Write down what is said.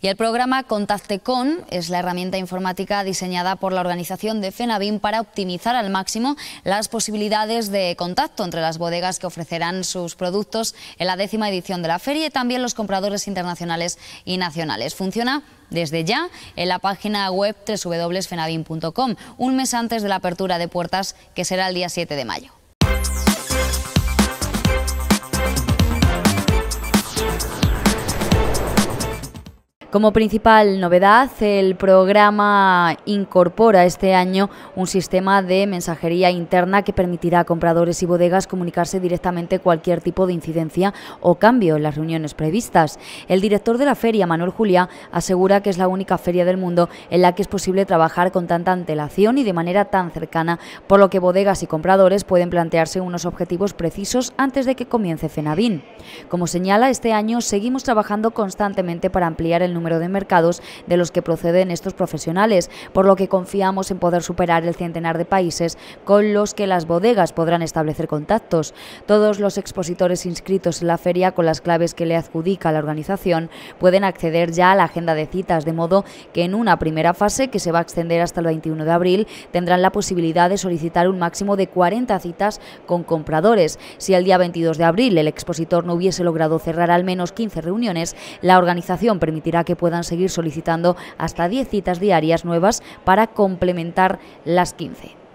Y el programa ContacteCon es la herramienta informática diseñada por la organización de FENABIN para optimizar al máximo las posibilidades de contacto entre las bodegas que ofrecerán sus productos en la décima edición de la feria y también los compradores internacionales y nacionales. Funciona desde ya en la página web www.fenabin.com, un mes antes de la apertura de puertas que será el día 7 de mayo. Como principal novedad, el programa incorpora este año un sistema de mensajería interna que permitirá a compradores y bodegas comunicarse directamente cualquier tipo de incidencia o cambio en las reuniones previstas. El director de la feria, Manuel Juliá, asegura que es la única feria del mundo en la que es posible trabajar con tanta antelación y de manera tan cercana, por lo que bodegas y compradores pueden plantearse unos objetivos precisos antes de que comience FENABIN. Como señala, este año seguimos trabajando constantemente para ampliar el número de mercados de los que proceden estos profesionales, por lo que confiamos en poder superar el centenar de países con los que las bodegas podrán establecer contactos. Todos los expositores inscritos en la feria con las claves que le adjudica la organización pueden acceder ya a la agenda de citas, de modo que en una primera fase, que se va a extender hasta el 21 de abril, tendrán la posibilidad de solicitar un máximo de 40 citas con compradores. Si el día 22 de abril el expositor no hubiese logrado cerrar al menos 15 reuniones, la organización permitirá que puedan seguir solicitando hasta 10 citas diarias nuevas para complementar las 15.